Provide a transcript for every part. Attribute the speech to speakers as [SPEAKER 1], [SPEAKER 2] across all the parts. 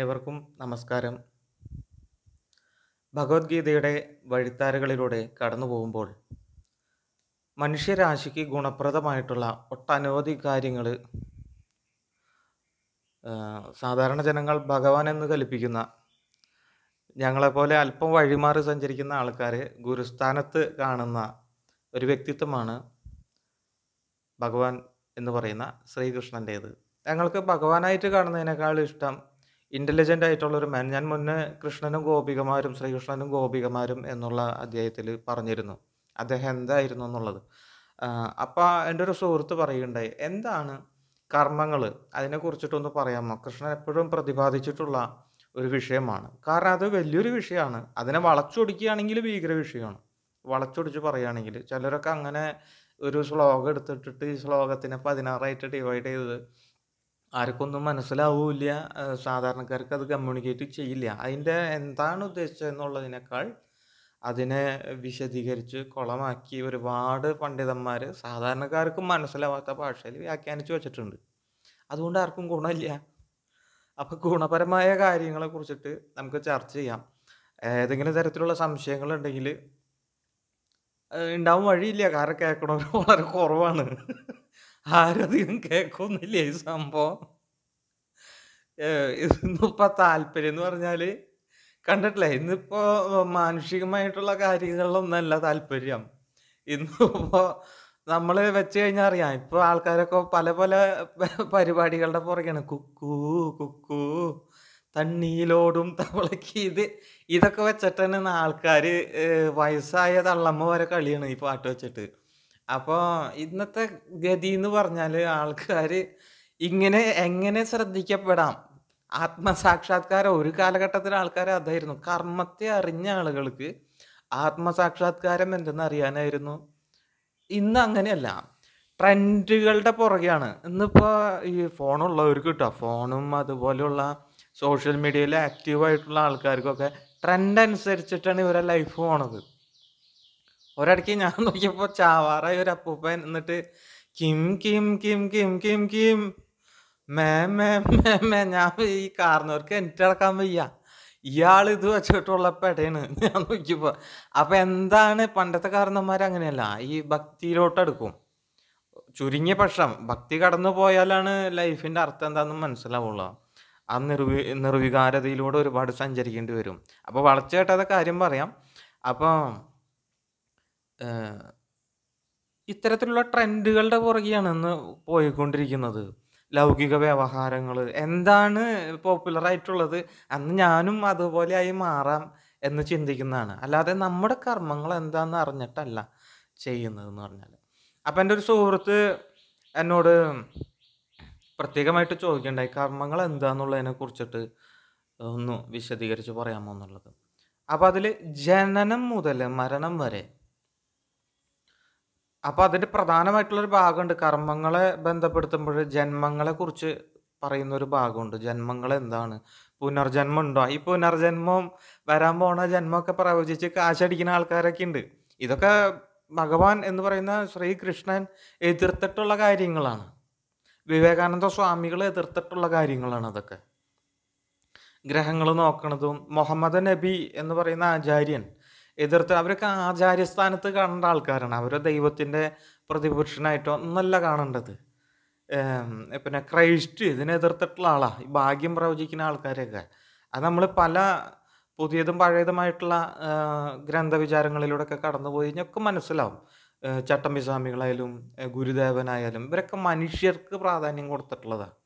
[SPEAKER 1] ഏവർക്കും നമസ്കാരം ഭഗവത്ഗീതയുടെ വഴിത്താരകളിലൂടെ കടന്നു പോകുമ്പോൾ മനുഷ്യരാശിക്ക് ഗുണപ്രദമായിട്ടുള്ള ഒട്ടനവധി കാര്യങ്ങൾ സാധാരണ ജനങ്ങൾ ഭഗവാൻ എന്ന് കൽപ്പിക്കുന്ന ഞങ്ങളെപ്പോലെ അല്പം വഴിമാറി സഞ്ചരിക്കുന്ന ആൾക്കാരെ ഗുരുസ്ഥാനത്ത് കാണുന്ന ഒരു വ്യക്തിത്വമാണ് ഭഗവാൻ എന്ന് പറയുന്ന ശ്രീകൃഷ്ണൻ്റേത് ഞങ്ങൾക്ക് ഭഗവാനായിട്ട് കാണുന്നതിനേക്കാൾ ഇഷ്ടം ഇൻ്റലിജൻ്റ് ആയിട്ടുള്ള ഒരു മാൻ ഞാൻ മുന്നേ കൃഷ്ണനും ഗോപികമാരും ശ്രീകൃഷ്ണനും ഗോപികമാരും എന്നുള്ള അധ്യായത്തിൽ പറഞ്ഞിരുന്നു അദ്ദേഹം എന്തായിരുന്നു എന്നുള്ളത് അപ്പോൾ എൻ്റെ ഒരു സുഹൃത്ത് പറയുകയുണ്ടായി എന്താണ് കർമ്മങ്ങൾ അതിനെക്കുറിച്ചിട്ടൊന്ന് പറയാമോ കൃഷ്ണൻ എപ്പോഴും പ്രതിപാദിച്ചിട്ടുള്ള ഒരു വിഷയമാണ് കാരണം അത് വലിയൊരു വിഷയമാണ് അതിനെ വളച്ചൊടിക്കുകയാണെങ്കിൽ ഭീകര വിഷയമാണ് വളച്ചൊടിച്ച് പറയുകയാണെങ്കിൽ ചിലരൊക്കെ അങ്ങനെ ഒരു ശ്ലോകം എടുത്തിട്ടിട്ട് ഈ ശ്ലോകത്തിനെ പതിനാറായിട്ട് ഡിവൈഡ് ചെയ്തത് ആർക്കൊന്നും മനസ്സിലാവില്ല സാധാരണക്കാർക്ക് അത് കമ്മ്യൂണിക്കേറ്റ് ചെയ്യില്ല അതിൻ്റെ എന്താണ് എന്നുള്ളതിനേക്കാൾ അതിനെ വിശദീകരിച്ച് കുളമാക്കി ഒരുപാട് പണ്ഡിതന്മാർ സാധാരണക്കാർക്ക് മനസ്സിലാവാത്ത ഭാഷയിൽ വ്യാഖ്യാനിച്ച് വെച്ചിട്ടുണ്ട് അതുകൊണ്ട് ആർക്കും ഗുണമില്ല അപ്പോൾ ഗുണപരമായ കാര്യങ്ങളെ കുറിച്ചിട്ട് നമുക്ക് ചർച്ച ചെയ്യാം ഏതെങ്കിലും തരത്തിലുള്ള സംശയങ്ങളുണ്ടെങ്കിൽ ഉണ്ടാവും വഴിയില്ല കാരണം കേൾക്കണവർ വളരെ കുറവാണ് ആരധികം കേൾക്കുന്നില്ല ഈ സംഭവം ഇന്നിപ്പോൾ താല്പര്യം എന്ന് പറഞ്ഞാൽ കണ്ടിട്ടില്ല ഇന്നിപ്പോൾ മാനുഷികമായിട്ടുള്ള കാര്യങ്ങളിലൊന്നല്ല താല്പര്യം ഇന്നിപ്പോൾ നമ്മൾ വെച്ച് കഴിഞ്ഞാൽ അറിയാം ഇപ്പോൾ ആൾക്കാരൊക്കെ പല പല പരിപാടികളുടെ പുറകെയാണ് കുക്കൂ കുക്കൂ തണ്ണിയിലോടും തവളക്ക് ഇത് ഇതൊക്കെ വെച്ചിട്ട് തന്നെ ആൾക്കാർ വയസ്സായ തള്ളമ്മ വരെ കളിയാണ് ഈ പാട്ട് വെച്ചിട്ട് അപ്പോൾ ഇന്നത്തെ ഗതി എന്ന് പറഞ്ഞാൽ ആൾക്കാർ ഇങ്ങനെ എങ്ങനെ ശ്രദ്ധിക്കപ്പെടാം ആത്മസാക്ഷാത്കാരം ഒരു കാലഘട്ടത്തിൽ ആൾക്കാർ അതായിരുന്നു കർമ്മത്തെ അറിഞ്ഞ ആളുകൾക്ക് ആത്മസാക്ഷാത്കാരം എന്തെന്ന് അറിയാനായിരുന്നു ഇന്ന് അങ്ങനെയല്ല ട്രെൻഡുകളുടെ പുറകെയാണ് ഇന്നിപ്പോൾ ഈ ഫോണുള്ളവർക്ക് കിട്ടുക ഫോണും അതുപോലെയുള്ള സോഷ്യൽ മീഡിയയിൽ ആക്റ്റീവായിട്ടുള്ള ആൾക്കാർക്കൊക്കെ ട്രെൻഡ് അനുസരിച്ചിട്ടാണ് ഇവരെ ലൈഫ് പോണത് ഒരിടയ്ക്ക് ഞാൻ നോക്കിയപ്പോൾ ചാവാറായി ഒരു അപ്പൂപ്പൻ എന്നിട്ട് കിം കിം കിം കിം കിം കിം മേ മേ മേ മേ ഞാൻ ഈ കാർന്നവർക്ക് എനിക്ക് അടക്കാൻ വയ്യ ഇയാൾ ഇത് വെച്ചിട്ടുള്ള പെടയാണ് ഞാൻ നോക്കിയപ്പോൾ അപ്പൊ എന്താണ് പണ്ടത്തെ കാർന്നന്മാർ അങ്ങനെയല്ല ഈ എടുക്കും ചുരുങ്ങിയ പക്ഷം ഭക്തി കടന്നു പോയാലാണ് ലൈഫിന്റെ അർത്ഥം എന്താണെന്ന് മനസ്സിലാവുള്ളൂ ആ നിർവി നിർവികാരതയിലൂടെ ഒരുപാട് സഞ്ചരിക്കേണ്ടി വരും അപ്പോൾ വളച്ചു കാര്യം പറയാം അപ്പം ഇത്തരത്തിലുള്ള ട്രെൻഡുകളുടെ പുറകെയാണ് ഇന്ന് പോയിക്കൊണ്ടിരിക്കുന്നത് ലൗകിക വ്യവഹാരങ്ങൾ എന്താണ് പോപ്പുലറായിട്ടുള്ളത് അന്ന് ഞാനും അതുപോലെ ആയി മാറാം എന്ന് ചിന്തിക്കുന്നതാണ് അല്ലാതെ നമ്മുടെ കർമ്മങ്ങൾ എന്താണെന്ന് അറിഞ്ഞിട്ടല്ല ചെയ്യുന്നതെന്ന് പറഞ്ഞാൽ അപ്പം എൻ്റെ ഒരു സുഹൃത്ത് എന്നോട് പ്രത്യേകമായിട്ട് ചോദിക്കണ്ടായി കർമ്മങ്ങൾ എന്താണെന്നുള്ളതിനെ കുറിച്ചിട്ട് ഒന്ന് വിശദീകരിച്ച് പറയാമോ എന്നുള്ളത് അപ്പോൾ അതിൽ ജനനം മുതൽ മരണം വരെ അപ്പോൾ പ്രധാനമായിട്ടുള്ള ഒരു ഭാഗമുണ്ട് കർമ്മങ്ങളെ ബന്ധപ്പെടുത്തുമ്പോൾ ജന്മങ്ങളെ കുറിച്ച് പറയുന്ന ഒരു ഭാഗമുണ്ട് ജന്മങ്ങൾ എന്താണ് പുനർജന്മം ഉണ്ടോ ഈ പുനർജന്മം വരാൻ പോണ ജന്മമൊക്കെ പ്രവചിച്ച് കാശടിക്കുന്ന ആൾക്കാരൊക്കെ ഉണ്ട് ഇതൊക്കെ ഭഗവാൻ എന്ന് പറയുന്ന ശ്രീകൃഷ്ണൻ എതിർത്തിട്ടുള്ള കാര്യങ്ങളാണ് വിവേകാനന്ദ സ്വാമികൾ എതിർത്തിട്ടുള്ള കാര്യങ്ങളാണ് അതൊക്കെ ഗ്രഹങ്ങൾ നോക്കണതും മുഹമ്മദ് നബി എന്ന് പറയുന്ന ആചാര്യൻ എതിർത്ത് അവരൊക്കെ ആചാര്യസ്ഥാനത്ത് കാണേണ്ട ആൾക്കാരാണ് അവരെ ദൈവത്തിൻ്റെ പ്രതിപുരുഷനായിട്ടോ ഒന്നല്ല കാണേണ്ടത് പിന്നെ ക്രൈസ്റ്റ് ഇതിനെ എതിർത്തിട്ടുള്ള ആളാണ് ഈ ഭാഗ്യം പ്രവചിക്കുന്ന ആൾക്കാരെയൊക്കെ അത് നമ്മൾ പല പുതിയതും പഴയതുമായിട്ടുള്ള ഒക്കെ കടന്നു പോയി കഴിഞ്ഞൊക്കെ മനസ്സിലാവും ചട്ടമ്പിസ്വാമികളായാലും ഗുരുദേവനായാലും ഇവരൊക്കെ മനുഷ്യർക്ക് പ്രാധാന്യം കൊടുത്തിട്ടുള്ളതാണ്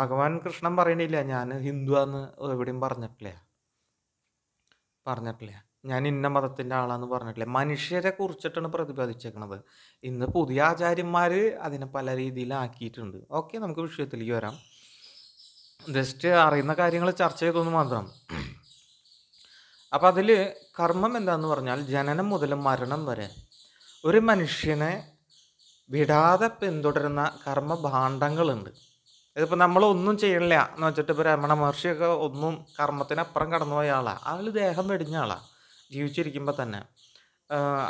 [SPEAKER 1] ഭഗവാൻ കൃഷ്ണൻ പറയണില്ല ഞാൻ ഹിന്ദു ആന്ന് എവിടെയും പറഞ്ഞിട്ടില്ല പറഞ്ഞിട്ടില്ല ഞാൻ ഇന്ന മതത്തിൻ്റെ ആളാന്ന് പറഞ്ഞിട്ടില്ലേ മനുഷ്യരെ കുറിച്ചിട്ടാണ് പ്രതിപാദിച്ചേക്കണത് ഇന്ന് പുതിയ ആചാര്യന്മാർ അതിനെ പല രീതിയിലാക്കിയിട്ടുണ്ട് ഓക്കെ നമുക്ക് വിഷയത്തിലേക്ക് വരാം ജസ്റ്റ് അറിയുന്ന കാര്യങ്ങൾ ചർച്ച ചെയ്തൊന്ന് മാത്രം അപ്പം അതിൽ കർമ്മം എന്താന്ന് പറഞ്ഞാൽ ജനനം മുതൽ മരണം വരെ ഒരു മനുഷ്യനെ വിടാതെ പിന്തുടരുന്ന കർമ്മഭാണ്ഡങ്ങളുണ്ട് ഇതിപ്പോൾ നമ്മൾ ഒന്നും ചെയ്യണില്ല എന്ന് വെച്ചിട്ട് ഇപ്പോൾ രമണ മഹർഷിയൊക്കെ ഒന്നും കർമ്മത്തിനപ്പുറം കടന്നുപോയ ആളാണ് ആൾ ദേഹം വെടിഞ്ഞ ആളാണ് ജീവിച്ചിരിക്കുമ്പോൾ തന്നെ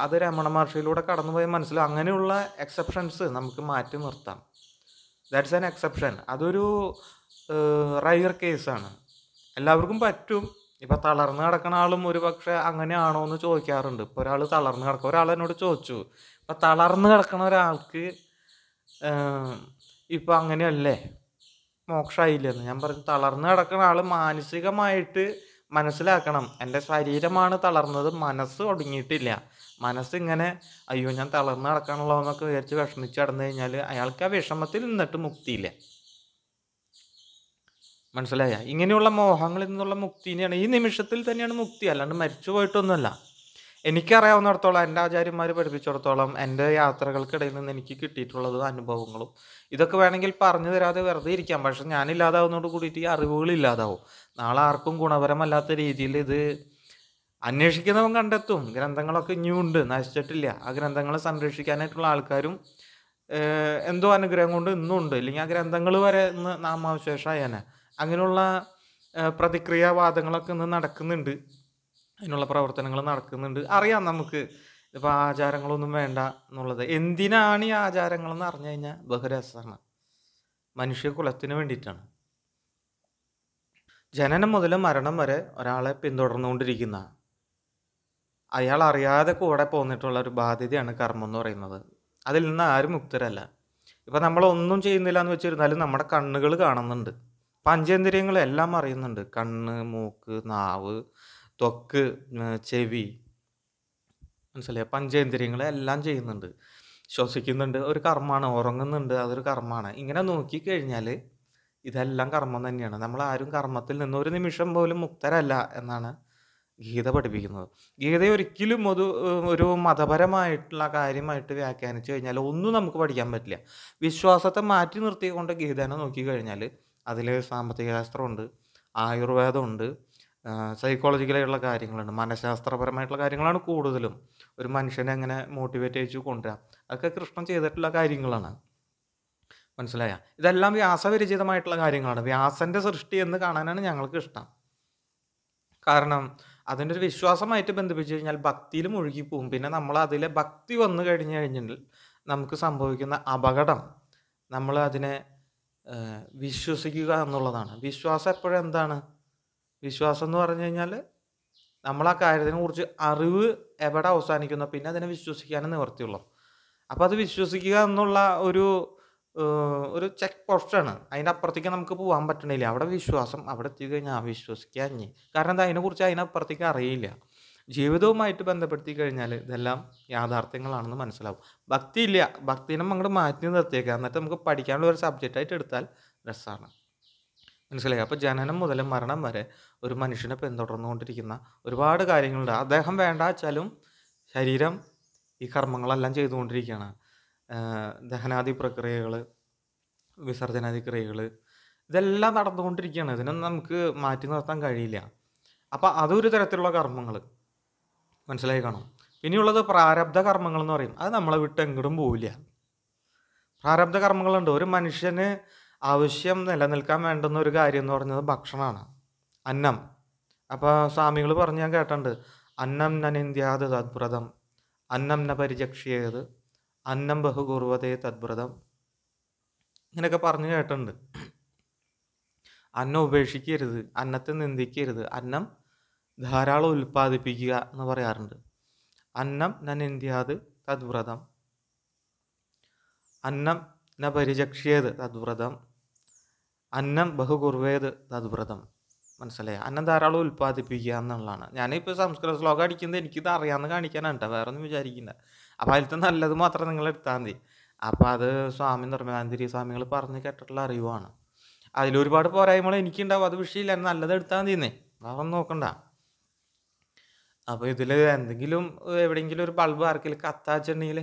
[SPEAKER 1] അത് രമണ മഹർഷിയിലൂടെ കടന്നുപോയ മനസ്സിൽ അങ്ങനെയുള്ള എക്സെപ്ഷൻസ് നമുക്ക് മാറ്റി നിർത്താം ദാറ്റ്സ് ആൻ എക്സെപ്ഷൻ അതൊരു റയർ കേസാണ് എല്ലാവർക്കും പറ്റും ഇപ്പോൾ തളർന്ന് കിടക്കുന്ന ആളും ഒരു പക്ഷേ അങ്ങനെയാണോ എന്ന് ചോദിക്കാറുണ്ട് ഇപ്പോൾ ഒരാൾ തളർന്ന് കിടക്കുക ഒരാൾ എന്നോട് ചോദിച്ചു ഇപ്പോൾ തളർന്ന് കിടക്കുന്ന ഒരാൾക്ക് ഇപ്പോൾ അങ്ങനെയല്ലേ മോക്ഷമായില്ലെന്ന് ഞാൻ പറഞ്ഞു തളർന്ന് കിടക്കുന്ന ആൾ മാനസികമായിട്ട് മനസ്സിലാക്കണം എൻ്റെ ശരീരമാണ് തളർന്നത് മനസ്സ് ഒടുങ്ങിയിട്ടില്ല മനസ്സിങ്ങനെ അയ്യോ ഞാൻ തളർന്ന് നടക്കാനുള്ളോ എന്നൊക്കെ വിചാരിച്ച് വിഷമിച്ച് കടന്നു കഴിഞ്ഞാൽ അയാൾക്ക് ആ വിഷമത്തിൽ നിന്നിട്ട് മുക്തിയില്ല മനസ്സിലായ ഇങ്ങനെയുള്ള മോഹങ്ങളിൽ നിന്നുള്ള മുക്തിനെയാണ് ഈ നിമിഷത്തിൽ തന്നെയാണ് മുക്തി അല്ലാണ്ട് മരിച്ചു പോയിട്ടൊന്നുമല്ല എനിക്കറിയാവുന്നിടത്തോളം എൻ്റെ ആചാര്യന്മാർ പഠിപ്പിച്ചിടത്തോളം എൻ്റെ യാത്രകൾക്കിടയിൽ നിന്ന് എനിക്ക് കിട്ടിയിട്ടുള്ളത് അനുഭവങ്ങളും ഇതൊക്കെ വേണമെങ്കിൽ പറഞ്ഞു തരാതെ വെറുതെ ഇരിക്കാം പക്ഷെ ഞാനില്ലാതാവുന്നതോട് കൂടിയിട്ട് ഈ അറിവുകൾ ഇല്ലാതാവും നാളെ ആർക്കും ഗുണപരമല്ലാത്ത രീതിയിൽ ഇത് അന്വേഷിക്കുന്നവൻ കണ്ടെത്തും ഗ്രന്ഥങ്ങളൊക്കെ ഇനിയുണ്ട് നശിച്ചിട്ടില്ല ആ ഗ്രന്ഥങ്ങളെ സംരക്ഷിക്കാനായിട്ടുള്ള ആൾക്കാരും എന്തോ അനുഗ്രഹം കൊണ്ട് ഇന്നും ഉണ്ട് ഇല്ലെങ്കിൽ ആ ഗ്രന്ഥങ്ങൾ വരെ ഇന്ന് നാമാവശേഷമായേനെ അങ്ങനെയുള്ള പ്രതിക്രിയാവാദങ്ങളൊക്കെ ഇന്ന് നടക്കുന്നുണ്ട് അതിനുള്ള പ്രവർത്തനങ്ങൾ നടക്കുന്നുണ്ട് അറിയാം നമുക്ക് ഇപ്പോൾ ആചാരങ്ങളൊന്നും വേണ്ട എന്നുള്ളത് എന്തിനാണ് ഈ ആചാരങ്ങളെന്ന് അറിഞ്ഞു കഴിഞ്ഞാൽ ബഹുരസമാണ് മനുഷ്യ കുലത്തിന് വേണ്ടിയിട്ടാണ് ജനനം മുതൽ മരണം വരെ ഒരാളെ പിന്തുടർന്നുകൊണ്ടിരിക്കുന്ന അയാൾ അറിയാതെ കൂടെ പോന്നിട്ടുള്ള ഒരു ബാധ്യതയാണ് കർമ്മം എന്ന് പറയുന്നത് അതിൽ നിന്ന് ആരും മുക്തരല്ല ഇപ്പം നമ്മൾ ഒന്നും ചെയ്യുന്നില്ല എന്ന് വെച്ചിരുന്നാലും നമ്മുടെ കണ്ണുകൾ കാണുന്നുണ്ട് പഞ്ചേന്ദ്രിയങ്ങൾ എല്ലാം അറിയുന്നുണ്ട് കണ്ണ് മൂക്ക് നാവ് ത്വക്ക് ചെവി മനസ്സിലായി പഞ്ചേന്ദ്രിയങ്ങളെ എല്ലാം ചെയ്യുന്നുണ്ട് ശ്വസിക്കുന്നുണ്ട് ഒരു കർമ്മമാണ് ഉറങ്ങുന്നുണ്ട് അതൊരു കർമ്മമാണ് ഇങ്ങനെ നോക്കിക്കഴിഞ്ഞാൽ ഇതെല്ലാം കർമ്മം തന്നെയാണ് നമ്മൾ ആരും കർമ്മത്തിൽ നിന്ന് ഒരു നിമിഷം പോലും മുക്തരല്ല എന്നാണ് ഗീത പഠിപ്പിക്കുന്നത് ഗീത ഒരിക്കലും ഒരു ഒരു മതപരമായിട്ടുള്ള കാര്യമായിട്ട് വ്യാഖ്യാനിച്ചു കഴിഞ്ഞാൽ ഒന്നും നമുക്ക് പഠിക്കാൻ പറ്റില്ല വിശ്വാസത്തെ മാറ്റി നിർത്തിക്കൊണ്ട് ഗീതനെ നോക്കിക്കഴിഞ്ഞാൽ അതിൽ സാമ്പത്തിക ശാസ്ത്രമുണ്ട് ആയുർവേദമുണ്ട് സൈക്കോളജിക്കലായിട്ടുള്ള കാര്യങ്ങളുണ്ട് മനഃശാസ്ത്രപരമായിട്ടുള്ള കാര്യങ്ങളാണ് കൂടുതലും ഒരു മനുഷ്യനെ എങ്ങനെ മോട്ടിവേറ്റ് ചെയ്യിച്ചു കൊണ്ടുവരാം അതൊക്കെ കൃഷ്ണൻ ചെയ്തിട്ടുള്ള കാര്യങ്ങളാണ് മനസ്സിലായ ഇതെല്ലാം വ്യാസപരിചിതമായിട്ടുള്ള കാര്യങ്ങളാണ് വ്യാസൻ്റെ സൃഷ്ടി എന്ന് കാണാനാണ് ഞങ്ങൾക്ക് ഇഷ്ടം കാരണം അതിൻ്റെ ഒരു വിശ്വാസമായിട്ട് ബന്ധിപ്പിച്ച് കഴിഞ്ഞാൽ ഭക്തിയിൽ മുഴുകിപ്പോവും പിന്നെ നമ്മൾ അതിലെ ഭക്തി വന്നു കഴിഞ്ഞു കഴിഞ്ഞിട്ടുണ്ടെങ്കിൽ നമുക്ക് സംഭവിക്കുന്ന അപകടം നമ്മൾ അതിനെ വിശ്വസിക്കുക എന്നുള്ളതാണ് വിശ്വാസം എപ്പോഴും എന്താണ് വിശ്വാസം എന്ന് പറഞ്ഞു കഴിഞ്ഞാൽ നമ്മൾ ആ കാര്യത്തിനെ കുറിച്ച് അറിവ് എവിടെ അവസാനിക്കുന്നു പിന്നെ അതിനെ വിശ്വസിക്കാനേ നിവർത്തിയുള്ളൂ അപ്പോൾ അത് വിശ്വസിക്കുക എന്നുള്ള ഒരു ഒരു ചെക്ക് പോസ്റ്റാണ് അതിൻ്റെ അപ്പുറത്തേക്ക് നമുക്ക് പോകാൻ പറ്റണില്ല അവിടെ വിശ്വാസം അവിടെ എത്തിക്കഴിഞ്ഞാൽ വിശ്വസിക്കുക ഇനി കാരണം എന്താ അതിനെക്കുറിച്ച് അതിനപ്പുറത്തേക്ക് അറിയില്ല ജീവിതവുമായിട്ട് ബന്ധപ്പെടുത്തി കഴിഞ്ഞാൽ ഇതെല്ലാം യാഥാർത്ഥ്യങ്ങളാണെന്ന് മനസ്സിലാവും ഭക്തിയില്ല ഭക്തിനെ അങ്ങോട്ട് മാറ്റി നിർത്തിയേക്കുക എന്നിട്ട് നമുക്ക് പഠിക്കാനുള്ള ഒരു സബ്ജക്റ്റായിട്ട് എടുത്താൽ രസമാണ് മനസ്സിലായി അപ്പോൾ ജനനം മുതൽ മരണം വരെ ഒരു മനുഷ്യനെ പിന്തുടർന്നുകൊണ്ടിരിക്കുന്ന ഒരുപാട് കാര്യങ്ങളുണ്ട് അദ്ദേഹം വേണ്ട വെച്ചാലും ശരീരം ഈ കർമ്മങ്ങളെല്ലാം ചെയ്തുകൊണ്ടിരിക്കുകയാണ് ദഹനാദി പ്രക്രിയകൾ വിസർജനാദി ക്രിയകൾ ഇതെല്ലാം നടന്നുകൊണ്ടിരിക്കുകയാണ് ഇതിനൊന്നും നമുക്ക് മാറ്റി നിർത്താൻ കഴിയില്ല അപ്പോൾ അതൊരു തരത്തിലുള്ള കർമ്മങ്ങൾ മനസ്സിലായി കാണും പിന്നെയുള്ളത് പ്രാരബ്ധ കർമ്മങ്ങൾ എന്ന് പറയും അത് നമ്മളെ വിട്ട് എങ്ങോട്ടും പോവില്ല പ്രാരബ്ധ കർമ്മങ്ങളുണ്ട് ഒരു മനുഷ്യന് ആവശ്യം നിലനിൽക്കാൻ വേണ്ടുന്ന ഒരു കാര്യം എന്ന് പറഞ്ഞത് ഭക്ഷണമാണ് അന്നം അപ്പോൾ സ്വാമികൾ പറഞ്ഞ് ഞാൻ കേട്ടിട്ടുണ്ട് അന്നം നിന്ദ്യാത് തദ്വ്രതം അന്നം ന പരിചക്ഷിയത് അന്നം ബഹുഗുർവതേ തദ്വ്രതം ഇങ്ങനെയൊക്കെ പറഞ്ഞു കേട്ടിട്ടുണ്ട് അന്നം ഉപേക്ഷിക്കരുത് അന്നത്തെ നിന്ദിക്കരുത് അന്നം ധാരാളം ഉൽപ്പാദിപ്പിക്കുക എന്ന് പറയാറുണ്ട് അന്നം നിന്ദ്യാത് തദ്വ്രതം അന്നം ന പരിചക്ഷിയത് തദ്വ്രതം അന്നം ബഹുകുർവേത് തദ്വ്രതം മനസ്സിലായി അന്നം ധാരാളം ഉൽപ്പാദിപ്പിക്കുക എന്നുള്ളതാണ് ഞാനിപ്പോൾ സംസ്കൃത ശ്ലോകം അടിക്കുന്നത് എനിക്കിത് അറിയാമെന്ന് കാണിക്കാനാണ് കേട്ടോ വേറൊന്നും വിചാരിക്കില്ല അപ്പോൾ അതിലത്തെ നല്ലത് മാത്രം നിങ്ങൾ എടുത്താൽ മതി അപ്പോൾ അത് സ്വാമി നിർമ്മലാന്തിരി സ്വാമികൾ പറഞ്ഞ് കേട്ടിട്ടുള്ള അറിവാണ് അതിലൊരുപാട് പോരായ്മകൾ എനിക്കുണ്ടാവും അത് വിഷയമില്ല നല്ലത് എടുത്താൽ എന്നേ വേറെ നോക്കണ്ട അപ്പോൾ ഇതിൽ എന്തെങ്കിലും എവിടെയെങ്കിലും ഒരു ബൾബ് ആർക്കെങ്കിലും കത്താച്ചിട്ടുണ്ടെങ്കിൽ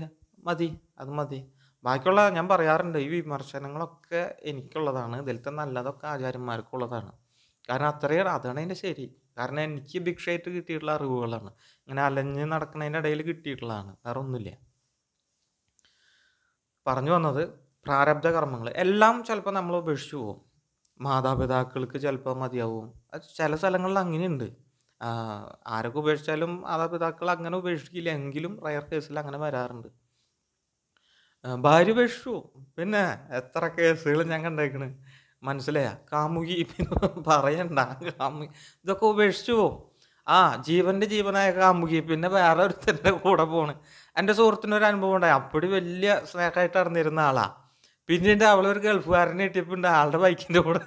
[SPEAKER 1] മതി അത് മതി ബാക്കിയുള്ള ഞാൻ പറയാറുണ്ട് ഈ വിമർശനങ്ങളൊക്കെ എനിക്കുള്ളതാണ് ഇതിലത്തെ നല്ലതൊക്കെ ആചാര്യന്മാർക്കുള്ളതാണ് കാരണം അത്രയും അതാണ് അതിൻ്റെ ശരി കാരണം എനിക്ക് ഭിക്ഷയായിട്ട് കിട്ടിയിട്ടുള്ള അറിവുകളാണ് ഇങ്ങനെ അലഞ്ഞ് നടക്കുന്നതിൻ്റെ ഇടയിൽ കിട്ടിയിട്ടുള്ളതാണ് വേറെ ഒന്നുമില്ല പറഞ്ഞു വന്നത് പ്രാരബ്ധ കർമ്മങ്ങൾ എല്ലാം ചിലപ്പോൾ നമ്മൾ ഉപേക്ഷിച്ചു പോകും മാതാപിതാക്കൾക്ക് ചിലപ്പോൾ മതിയാവും അത് ചില സ്ഥലങ്ങളിൽ അങ്ങനെയുണ്ട് ആരൊക്കെ ഉപേക്ഷിച്ചാലും മാതാപിതാക്കൾ അങ്ങനെ ഉപേക്ഷിക്കില്ല എങ്കിലും റയർ കേസിൽ അങ്ങനെ വരാറുണ്ട് ഭാര്യ പേക്ഷു പിന്നെ എത്ര കേസുകൾ ഞാൻ കണ്ടേക്കണ് മനസ്സിലായ കാമുകി പിന്നെ പറയണ്ട കാമുകി ഇതൊക്കെ ഉപേക്ഷിച്ചു ആ ജീവന്റെ ജീവനായ കാമുകി പിന്നെ വേറെ ഒരുത്തൻ്റെ കൂടെ പോണ് എൻ്റെ സുഹൃത്തിനൊരു അനുഭവം ഉണ്ടായി അപ്പടി വലിയ സ്നേഹമായിട്ട് അറിഞ്ഞിരുന്ന ആളാ പിന്നീട് അവളൊരു ഗൾഫുകാരനെ കിട്ടിയപ്പോൾ ആളുടെ ബൈക്കിൻ്റെ കൂടെ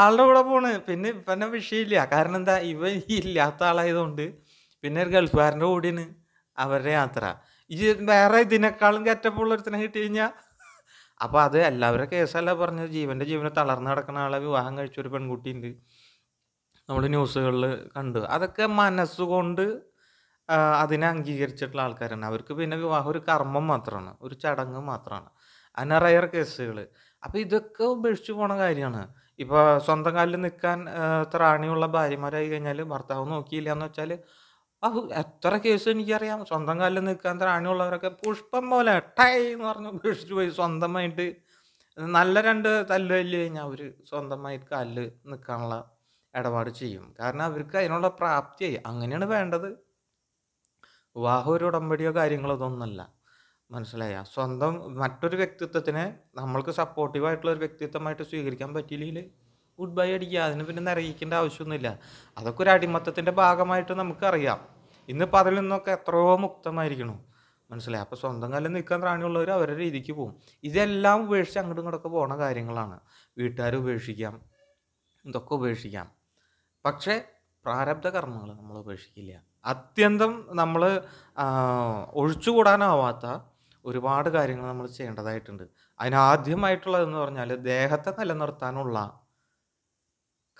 [SPEAKER 1] ആളുടെ കൂടെ പോണ് പിന്നെ ഇപ്പന്നെ വിഷയമില്ല കാരണം എന്താ ഇവ ഇല്ലാത്ത ആളായതുകൊണ്ട് പിന്നെ ഒരു ഗൾഫുകാരൻ്റെ കൂടിയാണ് അവരുടെ യാത്ര ഈ വേറെ ഇതിനേക്കാളും കെറ്റപ്പുള്ള ഒരുത്തനെ കിട്ടി കഴിഞ്ഞാൽ അപ്പോൾ അത് എല്ലാവരുടെ കേസല്ല പറഞ്ഞത് ജീവൻ്റെ ജീവനെ തളർന്നു കിടക്കുന്ന ആളെ വിവാഹം കഴിച്ച ഒരു പെൺകുട്ടിയുണ്ട് നമ്മൾ ന്യൂസുകളിൽ കണ്ടു അതൊക്കെ മനസ്സുകൊണ്ട് അതിനെ അംഗീകരിച്ചിട്ടുള്ള ആൾക്കാരാണ് അവർക്ക് പിന്നെ വിവാഹം ഒരു കർമ്മം മാത്രമാണ് ഒരു ചടങ്ങ് മാത്രമാണ് അനറയർ കേസുകൾ അപ്പോൾ ഇതൊക്കെ ഉപേക്ഷിച്ച് പോണ കാര്യമാണ് ഇപ്പോൾ സ്വന്തം കാലിൽ നിൽക്കാൻ ത്രാണിയുള്ള ഭാര്യമാരായി കഴിഞ്ഞാൽ ഭർത്താവ് നോക്കിയില്ല എന്ന് വെച്ചാൽ അത് എത്ര കേസ് എനിക്കറിയാം സ്വന്തം കാലിൽ നിൽക്കാൻ ത്രാണിയുള്ളവരൊക്കെ പുഷ്പം പോലെ ടൈ എന്ന് പറഞ്ഞ് ഉപേക്ഷിച്ച് പോയി സ്വന്തമായിട്ട് നല്ല രണ്ട് തല്ല് തല്ലി കഴിഞ്ഞാൽ അവർ സ്വന്തമായി കല്ല് നിൽക്കാനുള്ള ഇടപാട് ചെയ്യും കാരണം അവർക്ക് അതിനുള്ള പ്രാപ്തിയായി അങ്ങനെയാണ് വേണ്ടത് വിവാഹ ഒരു ഉടമ്പടിയോ കാര്യങ്ങളോ ഇതൊന്നുമല്ല മനസ്സിലായ സ്വന്തം മറ്റൊരു വ്യക്തിത്വത്തിനെ നമ്മൾക്ക് സപ്പോർട്ടീവായിട്ടുള്ള ഒരു വ്യക്തിത്വമായിട്ട് സ്വീകരിക്കാൻ പറ്റിയില്ലെങ്കിൽ ഗുഡ് ബൈ അടിക്കുക അതിന് പിന്നെ നിറയിക്കേണ്ട ആവശ്യമൊന്നുമില്ല അതൊക്കെ ഒരു അടിമത്തത്തിൻ്റെ ഭാഗമായിട്ട് നമുക്കറിയാം ഇന്നിപ്പോൾ അതിൽ നിന്നൊക്കെ എത്രയോ മുക്തമായിരിക്കണം മനസ്സിലായി അപ്പോൾ സ്വന്തം കാലം നിൽക്കാൻ ത്രാണിയുള്ളവർ അവരുടെ രീതിക്ക് പോകും ഇതെല്ലാം ഉപേക്ഷിച്ച് അങ്ങോട്ടും ഇങ്ങോട്ടൊക്കെ പോണ കാര്യങ്ങളാണ് വീട്ടുകാർ ഉപേക്ഷിക്കാം ഇതൊക്കെ ഉപേക്ഷിക്കാം പക്ഷേ പ്രാരബ്ധ കർമ്മങ്ങൾ നമ്മൾ ഉപേക്ഷിക്കില്ല അത്യന്തം നമ്മൾ ഒഴിച്ചുകൂടാനാവാത്ത ഒരുപാട് കാര്യങ്ങൾ നമ്മൾ ചെയ്യേണ്ടതായിട്ടുണ്ട് അതിനാദ്യമായിട്ടുള്ളതെന്ന് പറഞ്ഞാൽ ദേഹത്തെ നിലനിർത്താനുള്ള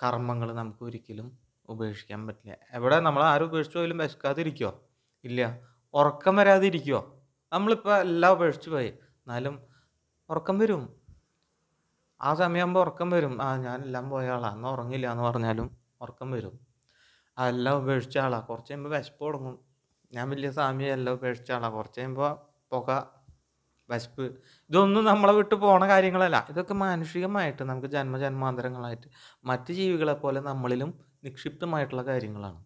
[SPEAKER 1] കർമ്മങ്ങൾ നമുക്ക് ഒരിക്കലും ഉപേക്ഷിക്കാൻ പറ്റില്ല എവിടെ നമ്മൾ ആരും ഉപേക്ഷിച്ചു പോയാലും വിശക്കാതിരിക്കുമോ ഇല്ല ഉറക്കം വരാതിരിക്കുമോ നമ്മളിപ്പോൾ എല്ലാം ഉപേക്ഷിച്ച് പോയി എന്നാലും ഉറക്കം വരും ആ സമയമാകുമ്പോൾ ഉറക്കം വരും ആ ഞാനെല്ലാം പോയ ആളാ അന്ന് ഉറങ്ങില്ല എന്ന് പറഞ്ഞാലും ഉറക്കം വരും അതെല്ലാം ഉപേക്ഷിച്ച ആളാ കുറച്ച് കഴിയുമ്പോൾ വിശപ്പ് തുടങ്ങും ഞാൻ വലിയ സ്വാമിയെ എല്ലാം ഉപേക്ഷിച്ച ആളാ കുറച്ച് കഴിയുമ്പോൾ പുക വിശപ്പ് ഇതൊന്നും നമ്മളെ വിട്ട് പോണ കാര്യങ്ങളല്ല ഇതൊക്കെ മാനുഷികമായിട്ട് നമുക്ക് ജന്മജന്മാന്തരങ്ങളായിട്ട് മറ്റ് ജീവികളെ പോലെ നമ്മളിലും നിക്ഷിപ്തമായിട്ടുള്ള കാര്യങ്ങളാണ്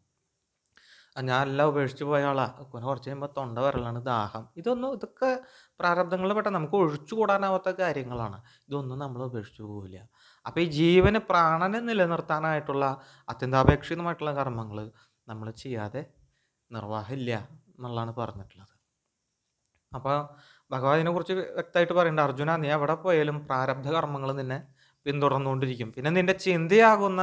[SPEAKER 1] ഞാൻ എല്ലാം ഉപേക്ഷിച്ച് പോയ ആളാണ് കുറെ കുറച്ച് കഴിയുമ്പോൾ തൊണ്ട വരലാണ് ദാഹം ഇതൊന്നും ഇതൊക്കെ പ്രാരബ്ധങ്ങളിൽ പെട്ട നമുക്ക് ഒഴിച്ചുകൂടാനാവാത്ത കാര്യങ്ങളാണ് ഇതൊന്നും നമ്മൾ ഉപേക്ഷിച്ച് പോവില്ല അപ്പോൾ ഈ ജീവന് പ്രാണനെ നിലനിർത്താനായിട്ടുള്ള അത്യന്താപേക്ഷിതമായിട്ടുള്ള കർമ്മങ്ങൾ നമ്മൾ ചെയ്യാതെ നിർവാഹമില്ല എന്നുള്ളതാണ് പറഞ്ഞിട്ടുള്ളത് അപ്പോൾ ഭഗവാനെക്കുറിച്ച് വ്യക്തമായിട്ട് പറയേണ്ട അർജുന നീ എവിടെ പോയാലും പ്രാരബ്ധ കർമ്മങ്ങൾ നിന്നെ പിന്തുടർന്നുകൊണ്ടിരിക്കും പിന്നെ നിന്റെ ചിന്തയാകുന്ന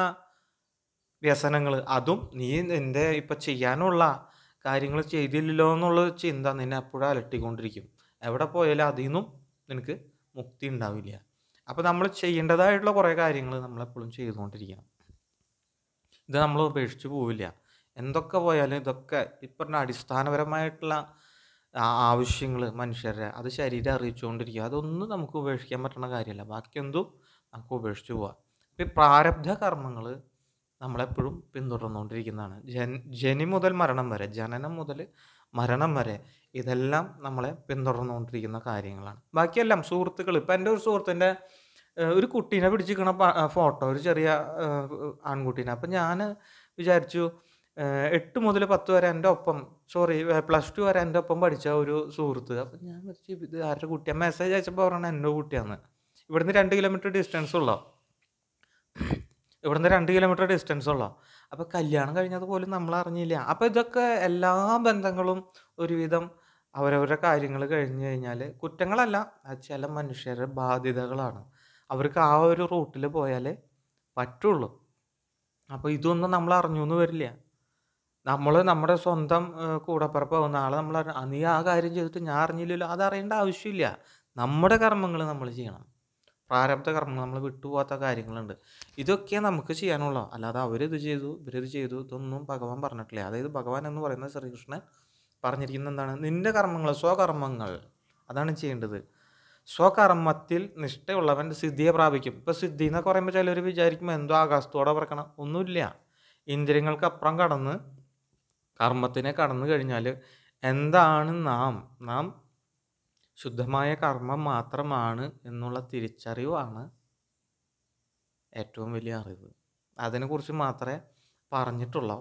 [SPEAKER 1] വ്യസനങ്ങൾ അതും നീ എൻ്റെ ഇപ്പം ചെയ്യാനുള്ള കാര്യങ്ങൾ ചെയ്തില്ലല്ലോ എന്നുള്ള ചിന്ത നിന്നെ എപ്പോഴും അലട്ടിക്കൊണ്ടിരിക്കും എവിടെ പോയാലും അതിൽ നിന്നും നിനക്ക് മുക്തി ഉണ്ടാവില്ല അപ്പോൾ നമ്മൾ ചെയ്യേണ്ടതായിട്ടുള്ള കുറേ കാര്യങ്ങൾ നമ്മളെപ്പോഴും ചെയ്തുകൊണ്ടിരിക്കണം ഇത് നമ്മൾ ഉപേക്ഷിച്ച് പോവില്ല എന്തൊക്കെ പോയാലും ഇതൊക്കെ ഇപ്പം അടിസ്ഥാനപരമായിട്ടുള്ള ആവശ്യങ്ങൾ മനുഷ്യരുടെ അത് ശരീരം അറിയിച്ചുകൊണ്ടിരിക്കുക അതൊന്നും നമുക്ക് ഉപേക്ഷിക്കാൻ പറ്റുന്ന കാര്യമല്ല ബാക്കി നമുക്ക് ഉപേക്ഷിച്ച് പോവാം അപ്പോൾ ഈ പ്രാരബ്ധ കർമ്മങ്ങൾ നമ്മളെപ്പോഴും പിന്തുടർന്നുകൊണ്ടിരിക്കുന്നതാണ് ജൻ ജനി മുതൽ മരണം വരെ ജനനം മുതൽ മരണം വരെ ഇതെല്ലാം നമ്മളെ പിന്തുടർന്നുകൊണ്ടിരിക്കുന്ന കാര്യങ്ങളാണ് ബാക്കിയെല്ലാം സുഹൃത്തുക്കൾ ഇപ്പം എൻ്റെ ഒരു സുഹൃത്തിൻ്റെ ഒരു കുട്ടീനെ പിടിച്ചിരിക്കണ ഫോട്ടോ ഒരു ചെറിയ ആൺകുട്ടീനെ അപ്പം ഞാൻ വിചാരിച്ചു എട്ട് മുതൽ പത്ത് വരെ എൻ്റെ ഒപ്പം സോറി പ്ലസ് ടു വരെ എൻ്റെ ഒപ്പം പഠിച്ച ഒരു സുഹൃത്ത് അപ്പം ഞാൻ വിളിച്ചു ഇത് ആരുടെ കുട്ടിയാണ് മെസ്സേജ് അയച്ചപ്പോൾ പറയണ എൻ്റെ കുട്ടിയാണ് ഇവിടുന്ന് രണ്ട് കിലോമീറ്റർ ഡിസ്റ്റൻസ് ഉള്ളോ ഇവിടുന്ന് രണ്ട് കിലോമീറ്റർ ഡിസ്റ്റൻസ് ഉള്ള അപ്പോൾ കല്യാണം കഴിഞ്ഞത് പോലും നമ്മൾ അറിഞ്ഞില്ല അപ്പോൾ ഇതൊക്കെ എല്ലാ ബന്ധങ്ങളും ഒരുവിധം അവരവരുടെ കാര്യങ്ങൾ കഴിഞ്ഞു കഴിഞ്ഞാൽ കുറ്റങ്ങളല്ല ചില മനുഷ്യരുടെ ബാധ്യതകളാണ് അവർക്ക് ആ ഒരു റൂട്ടിൽ പോയാലേ പറ്റുള്ളൂ അപ്പോൾ ഇതൊന്നും നമ്മൾ അറിഞ്ഞു എന്ന് വരില്ല നമ്മൾ നമ്മുടെ സ്വന്തം കൂടപ്പുറപ്പാവുന്ന ആളെ നമ്മൾ നീ ആ കാര്യം ചെയ്തിട്ട് ഞാൻ അറിഞ്ഞില്ലല്ലോ അതറിയേണ്ട ആവശ്യമില്ല നമ്മുടെ കർമ്മങ്ങൾ നമ്മൾ ചെയ്യണം പ്രാരബ്ധ കർമ്മം നമ്മൾ വിട്ടുപോകാത്ത കാര്യങ്ങളുണ്ട് ഇതൊക്കെ നമുക്ക് ചെയ്യാനുള്ള അല്ലാതെ അവരിത് ചെയ്തു ഇവരിത് ചെയ്തു ഇതൊന്നും ഭഗവാൻ പറഞ്ഞിട്ടില്ല അതായത് ഭഗവാൻ എന്ന് പറയുന്നത് ശ്രീകൃഷ്ണൻ പറഞ്ഞിരിക്കുന്ന എന്താണ് നിന്റെ കർമ്മങ്ങൾ സ്വകർമ്മങ്ങൾ അതാണ് ചെയ്യേണ്ടത് സ്വകർമ്മത്തിൽ നിഷ്ഠയുള്ളവൻ സിദ്ധിയെ പ്രാപിക്കും ഇപ്പം സിദ്ധി എന്നൊക്കെ പറയുമ്പോൾ ചിലർ വിചാരിക്കുമ്പോൾ എന്തോ ആകാശത്തോടെ പറക്കണം ഒന്നുമില്ല ഇന്ദ്രിയങ്ങൾക്കപ്പുറം കടന്ന് കർമ്മത്തിനെ കടന്നു കഴിഞ്ഞാൽ എന്താണ് നാം നാം ശുദ്ധമായ കർമ്മം മാത്രമാണ് എന്നുള്ള തിരിച്ചറിവാണ് ഏറ്റവും വലിയ അറിവ് അതിനെക്കുറിച്ച് മാത്രമേ പറഞ്ഞിട്ടുള്ളൂ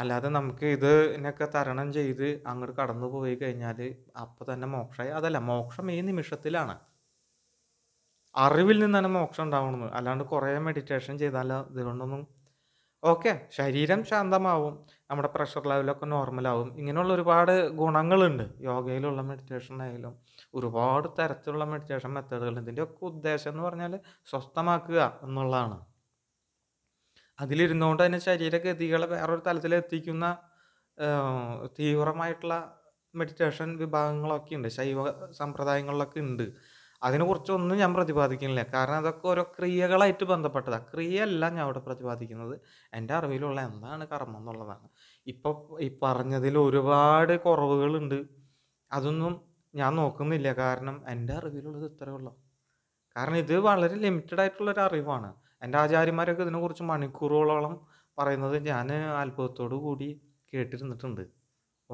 [SPEAKER 1] അല്ലാതെ നമുക്ക് ഇത് ഇതിനൊക്കെ തരണം ചെയ്ത് അങ്ങോട്ട് കടന്നു പോയി കഴിഞ്ഞാൽ അപ്പോൾ തന്നെ മോക്ഷമായി അതല്ല മോക്ഷം ഈ നിമിഷത്തിലാണ് അറിവിൽ നിന്നാണ് മോക്ഷം ഉണ്ടാവുന്നത് അല്ലാണ്ട് കുറേ മെഡിറ്റേഷൻ ചെയ്താൽ ഇതുകൊണ്ടൊന്നും ഓക്കെ ശരീരം ശാന്തമാവും നമ്മുടെ പ്രഷർ ലെവലൊക്കെ നോർമലാവും ഇങ്ങനെയുള്ള ഒരുപാട് ഗുണങ്ങളുണ്ട് യോഗയിലുള്ള മെഡിറ്റേഷൻ ആയാലും ഒരുപാട് തരത്തിലുള്ള മെഡിറ്റേഷൻ മെത്തേഡുകൾ ഇതിൻ്റെ ഒക്കെ ഉദ്ദേശം എന്ന് പറഞ്ഞാൽ സ്വസ്ഥമാക്കുക എന്നുള്ളതാണ് അതിലിരുന്നുകൊണ്ട് തന്നെ ശരീരഗതികളെ വേറൊരു തലത്തിൽ എത്തിക്കുന്ന തീവ്രമായിട്ടുള്ള മെഡിറ്റേഷൻ വിഭാഗങ്ങളൊക്കെ ഉണ്ട് ശൈവ സമ്പ്രദായങ്ങളിലൊക്കെ ഉണ്ട് അതിനെക്കുറിച്ചൊന്നും ഞാൻ പ്രതിപാദിക്കുന്നില്ല കാരണം അതൊക്കെ ഓരോ ക്രിയകളായിട്ട് ബന്ധപ്പെട്ടതാണ് ക്രിയയല്ല ഞാൻ അവിടെ പ്രതിപാദിക്കുന്നത് എൻ്റെ അറിവിലുള്ള എന്താണ് കർമ്മം എന്നുള്ളതാണ് ഇപ്പോൾ ഈ പറഞ്ഞതിൽ ഒരുപാട് കുറവുകളുണ്ട് അതൊന്നും ഞാൻ നോക്കുന്നില്ല കാരണം എൻ്റെ അറിവിലുള്ളത് ഇത്രയേ ഉള്ളൂ കാരണം ഇത് വളരെ ലിമിറ്റഡ് ആയിട്ടുള്ളൊരു അറിവാണ് എൻ്റെ ആചാര്യന്മാരൊക്കെ ഇതിനെക്കുറിച്ച് മണിക്കൂറുകളോളം പറയുന്നത് ഞാൻ അത്ഭുതത്തോടു കൂടി കേട്ടിരുന്നിട്ടുണ്ട്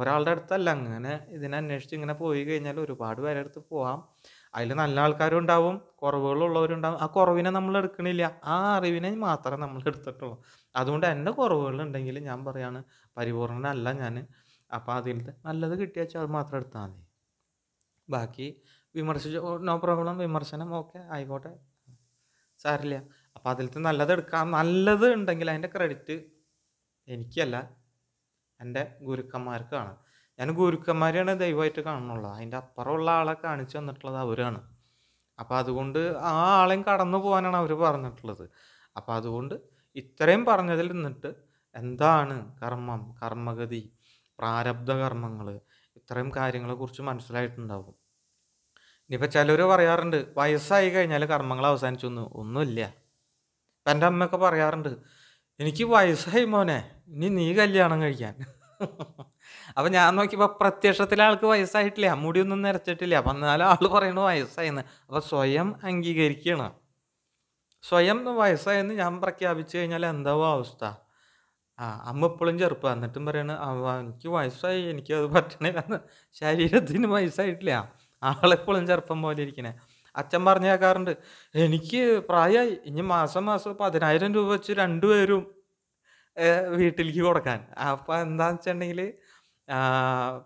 [SPEAKER 1] ഒരാളുടെ അടുത്തല്ല അങ്ങനെ ഇതിനന്വേഷിച്ച് ഇങ്ങനെ പോയി കഴിഞ്ഞാൽ ഒരുപാട് പേരെ അടുത്ത് പോകാം അതിൽ നല്ല ആൾക്കാരും ഉണ്ടാവും കുറവുകളുള്ളവരുണ്ടാവും ആ കുറവിനെ നമ്മൾ എടുക്കണില്ല ആ അറിവിനെ മാത്രമേ നമ്മൾ എടുത്തിട്ടുള്ളൂ അതുകൊണ്ട് എൻ്റെ കുറവുകളുണ്ടെങ്കിൽ ഞാൻ പറയാണ് പരിപൂർണനല്ല ഞാൻ അപ്പോൾ അതിൽ നല്ലത് കിട്ടിയാച്ചാൽ അത് മാത്രം എടുത്താൽ മതി ബാക്കി വിമർശിച്ചു നോ പ്രോബ്ലം വിമർശനം ഓക്കെ ആയിക്കോട്ടെ സാരില്ല അപ്പോൾ അതിലത്തെ നല്ലത് എടുക്കാം നല്ലത് ഉണ്ടെങ്കിൽ അതിൻ്റെ ക്രെഡിറ്റ് എനിക്കല്ല എൻ്റെ ഗുരുക്കന്മാർക്കാണ് ഞാൻ ഗുരുക്കന്മാരെയാണ് ദൈവമായിട്ട് കാണുന്നുള്ളത് അതിൻ്റെ അപ്പുറമുള്ള ആളെ കാണിച്ചു തന്നിട്ടുള്ളത് അവരാണ് അപ്പോൾ അതുകൊണ്ട് ആ ആളെയും കടന്നു പോകാനാണ് അവർ പറഞ്ഞിട്ടുള്ളത് അപ്പോൾ അതുകൊണ്ട് ഇത്രയും പറഞ്ഞതിൽ നിന്നിട്ട് എന്താണ് കർമ്മം കർമ്മഗതി പ്രാരബ്ധ കർമ്മങ്ങൾ ഇത്രയും കുറിച്ച് മനസ്സിലായിട്ടുണ്ടാവും ഇനിയിപ്പോൾ ചിലർ പറയാറുണ്ട് വയസ്സായി കഴിഞ്ഞാൽ കർമ്മങ്ങൾ അവസാനിച്ചു ഒന്നും ഒന്നുമില്ല ഇപ്പം എൻ്റെ അമ്മയൊക്കെ പറയാറുണ്ട് എനിക്ക് വയസ്സായി മോനെ ഇനി നീ കല്യാണം കഴിക്കാൻ അപ്പം ഞാൻ നോക്കിയപ്പോൾ പ്രത്യക്ഷത്തിൽ ആൾക്ക് വയസ്സായിട്ടില്ല മുടിയൊന്നും നിരച്ചിട്ടില്ല അപ്പം എന്നാലും ആൾ പറയണു വയസ്സായെന്ന് അപ്പം സ്വയം അംഗീകരിക്കണം സ്വയം വയസ്സായെന്ന് ഞാൻ പ്രഖ്യാപിച്ചു കഴിഞ്ഞാൽ എന്താവും അവസ്ഥ ആ അമ്മ ഇപ്പോഴും ചെറുപ്പം എന്നിട്ടും പറയണ എനിക്ക് വയസ്സായി എനിക്ക് അത് പറ്റണില്ലെന്ന് ശരീരത്തിന് വയസ്സായിട്ടില്ല ആളെപ്പോഴും ചെറുപ്പം പോലെ ഇരിക്കണേ അച്ഛൻ പറഞ്ഞു കേൾക്കാറുണ്ട് എനിക്ക് പ്രായമായി ഇനി മാസം മാസം പതിനായിരം രൂപ വെച്ച് രണ്ടുപേരും വീട്ടിലേക്ക് കൊടുക്കാൻ അപ്പം എന്താണെന്ന് വെച്ചിട്ടുണ്ടെങ്കിൽ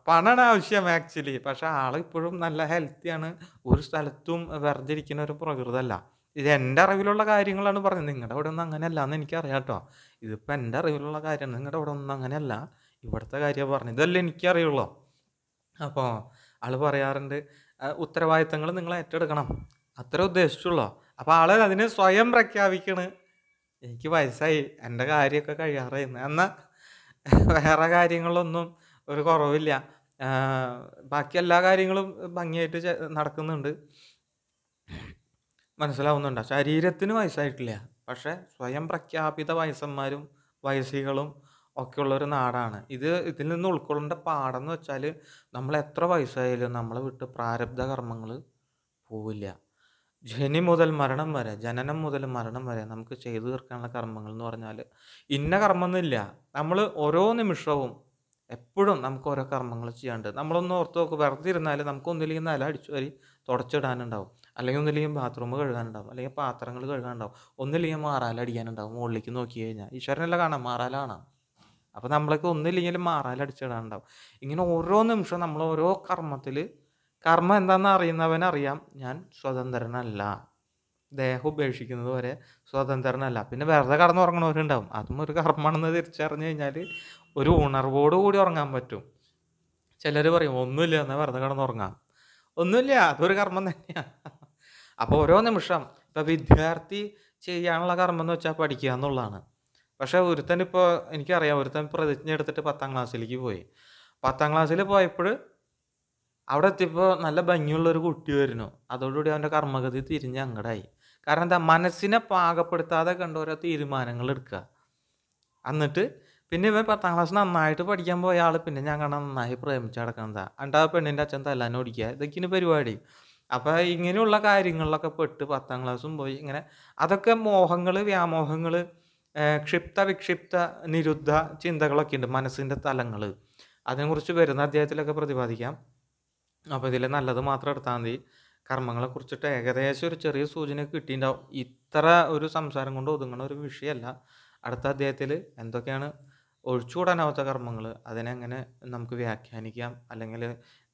[SPEAKER 1] പണയുടെ ആവശ്യം ആക്ച്വലി പക്ഷെ ആളിപ്പോഴും നല്ല ഹെൽത്തിയാണ് ഒരു സ്ഥലത്തും വെറുതെ ഇരിക്കുന്ന ഒരു പ്രകൃതമല്ല ഇത് എൻ്റെ അറിവിലുള്ള കാര്യങ്ങളാണ് പറഞ്ഞത് നിങ്ങളുടെ അവിടെ ഒന്നും അങ്ങനെയല്ല എന്ന് എനിക്കറിയാം കേട്ടോ ഇതിപ്പോൾ എൻ്റെ അറിവിലുള്ള കാര്യമാണ് നിങ്ങളുടെ അവിടെ ഒന്നും അങ്ങനെയല്ല ഇവിടുത്തെ കാര്യമാണ് പറഞ്ഞത് ഇതല്ലേ എനിക്കറിയുള്ളൂ അപ്പോൾ ആൾ പറയാറുണ്ട് ഉത്തരവാദിത്തങ്ങൾ നിങ്ങൾ ഏറ്റെടുക്കണം അത്ര ഉദ്ദേശിച്ചുള്ളൂ അപ്പോൾ ആൾ അതിനെ സ്വയം പ്രഖ്യാപിക്കണ് എനിക്ക് വയസ്സായി എൻ്റെ കാര്യമൊക്കെ കഴിയാറായിരുന്നു എന്നാൽ വേറെ കാര്യങ്ങളൊന്നും ഒരു കുറവില്ല ബാക്കി എല്ലാ കാര്യങ്ങളും ഭംഗിയായിട്ട് നടക്കുന്നുണ്ട് മനസ്സിലാവുന്നുണ്ട് ശരീരത്തിന് വയസ്സായിട്ടില്ല പക്ഷേ സ്വയം പ്രഖ്യാപിത വയസ്സന്മാരും വയസ്സികളും ഒക്കെയുള്ള ഒരു നാടാണ് ഇത് ഇതിൽ നിന്ന് ഉൾക്കൊള്ളേണ്ട പാഠം എന്ന് വെച്ചാൽ നമ്മൾ എത്ര വയസ്സായാലും നമ്മളെ വിട്ട് പ്രാരബ്ധ കർമ്മങ്ങൾ പോവില്ല ജനി മുതൽ മരണം വരെ ജനനം മുതൽ മരണം വരെ നമുക്ക് ചെയ്തു തീർക്കാനുള്ള കർമ്മങ്ങൾ എന്ന് പറഞ്ഞാൽ ഇന്ന കർമ്മമൊന്നുമില്ല നമ്മൾ ഓരോ നിമിഷവും എപ്പോഴും നമുക്ക് ഓരോ കർമ്മങ്ങൾ ചെയ്യാണ്ട് നമ്മളൊന്ന് ഓർത്ത് നോക്കുക വെറുതെ ഇരുന്നാൽ നമുക്ക് ഒന്നില്ലെങ്കിൽ നില അടിച്ചു വരി തുടച്ചിടാനുണ്ടാവും അല്ലെങ്കിൽ ഒന്നില്ലെങ്കിൽ ബാത്റൂം കഴുകാനുണ്ടാവും അല്ലെങ്കിൽ പാത്രങ്ങൾ കഴുകാനുണ്ടാവും ഒന്നില്ലെങ്കിൽ മാറാലടിക്കാനുണ്ടാവും മുകളിലേക്ക് നോക്കി കഴിഞ്ഞാൽ ഈശ്വരനല്ല കാണാം മാറാല കാണാം അപ്പോൾ നമ്മളൊക്കെ ഒന്നില്ലെങ്കിലും മാറാലടിച്ചിടാനുണ്ടാവും ഇങ്ങനെ ഓരോ നിമിഷം നമ്മൾ ഓരോ കർമ്മത്തിൽ കർമ്മം എന്താണെന്ന് അറിയുന്നവനറിയാം ഞാൻ സ്വതന്ത്രനല്ല ദേഹം ഉപേക്ഷിക്കുന്നത് വരെ സ്വതന്ത്രനല്ല പിന്നെ വെറുതെ കടന്നുറങ്ങണവരുണ്ടാവും അതും ഒരു കർമ്മമാണെന്ന് തിരിച്ചറിഞ്ഞു കഴിഞ്ഞാൽ ഒരു ഉണർവോട് കൂടി ഉറങ്ങാൻ പറ്റും ചിലർ പറയും ഒന്നുമില്ല എന്നാൽ വെറുതെ കടന്നുറങ്ങാം ഒന്നുമില്ല അതൊരു കർമ്മം തന്നെയാണ് അപ്പോൾ ഓരോ നിമിഷം ഇപ്പോൾ വിദ്യാർത്ഥി ചെയ്യാനുള്ള കർമ്മം എന്ന് വെച്ചാൽ പഠിക്കുക എന്നുള്ളതാണ് പക്ഷേ ഒരുത്തൻ ഇപ്പോൾ എനിക്കറിയാം ഒരുത്തൻ പ്രതിജ്ഞ എടുത്തിട്ട് പത്താം ക്ലാസ്സിലേക്ക് പോയി പത്താം ക്ലാസ്സിൽ പോയപ്പോൾ അവിടെ എത്തിയപ്പോൾ നല്ല ഭംഗിയുള്ളൊരു കുട്ടി വരുന്നു അതോടുകൂടി അവൻ്റെ കർമ്മഗതി തിരിഞ്ഞ് അങ്ങടായി കാരണം എന്താ മനസ്സിനെ പാകപ്പെടുത്താതെ കണ്ട ഓരോ തീരുമാനങ്ങൾ എടുക്കുക എന്നിട്ട് പിന്നെ ഇവൻ പത്താം ക്ലാസ് നന്നായിട്ട് പഠിക്കാൻ പോയ ആൾ പിന്നെ ഞാൻ കാണാൻ നന്നായി പ്രേമിച്ച് നടക്കുന്നതാ എന്നിട്ട് പെണ്ണിൻ്റെ അച്ഛൻ തല്ലാൻ ഓടിക്കുക ഇനി പരിപാടി അപ്പോൾ ഇങ്ങനെയുള്ള കാര്യങ്ങളിലൊക്കെ പെട്ട് പത്താം ക്ലാസ്സും പോയി ഇങ്ങനെ അതൊക്കെ മോഹങ്ങൾ വ്യാമോഹങ്ങൾ ക്ഷിപ്ത വിക്ഷിപ്ത നിരുദ്ധ ചിന്തകളൊക്കെ ഉണ്ട് മനസ്സിൻ്റെ തലങ്ങൾ അതിനെക്കുറിച്ച് വരുന്ന അധ്യായത്തിലൊക്കെ പ്രതിപാദിക്കാം അപ്പോൾ ഇതിൽ നല്ലത് മാത്രം എടുത്താൽ മതി കർമ്മങ്ങളെ കുറിച്ചിട്ട് ഏകദേശം ഒരു ചെറിയ സൂചന കിട്ടിയിട്ടുണ്ടാവും ഇത്ര ഒരു സംസാരം കൊണ്ട് ഒതുങ്ങുന്ന ഒരു വിഷയമല്ല അടുത്ത അദ്ദേഹത്തിൽ എന്തൊക്കെയാണ് ഒഴിച്ചുകൂടാനാവാത്ത കർമ്മങ്ങൾ അതിനെങ്ങനെ നമുക്ക് വ്യാഖ്യാനിക്കാം അല്ലെങ്കിൽ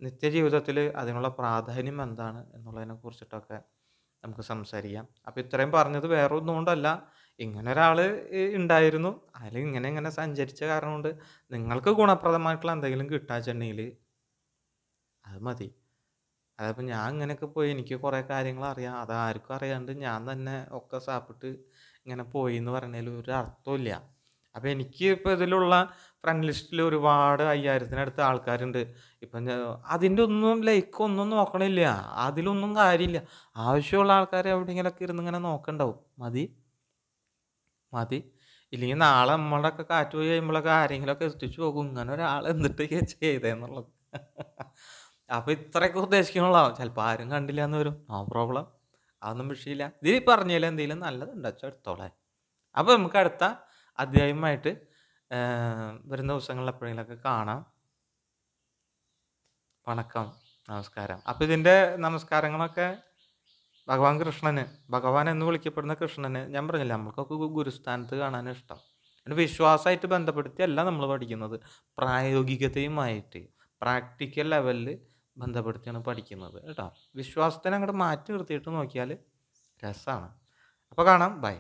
[SPEAKER 1] നിത്യജീവിതത്തിൽ അതിനുള്ള പ്രാധാന്യം എന്താണ് എന്നുള്ളതിനെ കുറിച്ചിട്ടൊക്കെ നമുക്ക് സംസാരിക്കാം അപ്പോൾ ഇത്രയും പറഞ്ഞത് വേറെ ഒന്നുകൊണ്ടല്ല ഇങ്ങനെ ഒരാൾ ഉണ്ടായിരുന്നു അതിൽ ഇങ്ങനെ ഇങ്ങനെ സഞ്ചരിച്ച കാരണം കൊണ്ട് നിങ്ങൾക്ക് ഗുണപ്രദമായിട്ടുള്ള എന്തെങ്കിലും കിട്ടാച്ചിട്ടുണ്ടെങ്കിൽ അത് മതി അതിപ്പോൾ ഞാൻ ഇങ്ങനെയൊക്കെ പോയി എനിക്ക് കുറേ കാര്യങ്ങൾ അറിയാം അത് ആർക്കും അറിയാണ്ട് ഞാൻ തന്നെ ഒക്കെ സാപ്പിട്ട് ഇങ്ങനെ പോയി എന്ന് പറഞ്ഞതിൽ ഒരു അർത്ഥമില്ല അപ്പോൾ എനിക്ക് ഇപ്പോൾ ഇതിലുള്ള ഫ്രണ്ട് ലിസ്റ്റിൽ ഒരുപാട് അയ്യായിരത്തിനടുത്ത് ആൾക്കാരുണ്ട് ഇപ്പം അതിൻ്റെ ഒന്നും ലൈക്ക് ഒന്നും നോക്കണില്ല അതിലൊന്നും കാര്യമില്ല ആവശ്യമുള്ള ആൾക്കാരെ എവിടെയെങ്കിലൊക്കെ ഇരുന്ന് ഇങ്ങനെ നോക്കണ്ടാവും മതി മതി ഇല്ലെങ്കിൽ നാളെ നമ്മളൊക്കെ കാറ്റ് പോയി കഴിയുമ്പോഴൊക്കെ ആരെങ്കിലുമൊക്കെ എത്തിച്ചു പോകും ഇങ്ങനെ ഒരാൾ എന്നിട്ടൊക്കെ എന്നുള്ളത് അപ്പോൾ ഇത്രയൊക്കെ ഉദ്ദേശിക്കണുള്ളാവും ചിലപ്പോൾ ആരും കണ്ടില്ല എന്ന് വരും നോ പ്രോബ്ലം അതൊന്നും വിഷയമില്ല ഇതിൽ പറഞ്ഞതിൽ എന്തെങ്കിലും നല്ലതുണ്ടോ എടുത്തോളെ അപ്പോൾ നമുക്ക് അടുത്ത അധ്യായമായിട്ട് വരുന്ന ദിവസങ്ങളിൽ എപ്പോഴെങ്കിലൊക്കെ കാണാം വണക്കം നമസ്കാരം അപ്പോൾ ഇതിൻ്റെ നമസ്കാരങ്ങളൊക്കെ ഭഗവാൻ കൃഷ്ണന് ഭഗവാൻ എന്ന് വിളിക്കപ്പെടുന്ന കൃഷ്ണന് ഞാൻ പറഞ്ഞില്ല നമ്മൾക്കൊക്കെ ഗുരുസ്ഥാനത്ത് കാണാൻ ഇഷ്ടം അതിന് വിശ്വാസമായിട്ട് ബന്ധപ്പെടുത്തിയല്ല നമ്മൾ പഠിക്കുന്നത് പ്രായോഗികതയുമായിട്ട് പ്രാക്ടിക്കൽ ലെവലിൽ ബന്ധപ്പെടുത്തിയാണ് പഠിക്കുന്നത് കേട്ടോ വിശ്വാസത്തിനെ അങ്ങോട്ട് മാറ്റി നിർത്തിയിട്ട് നോക്കിയാൽ രസമാണ് അപ്പോൾ കാണാം ബൈ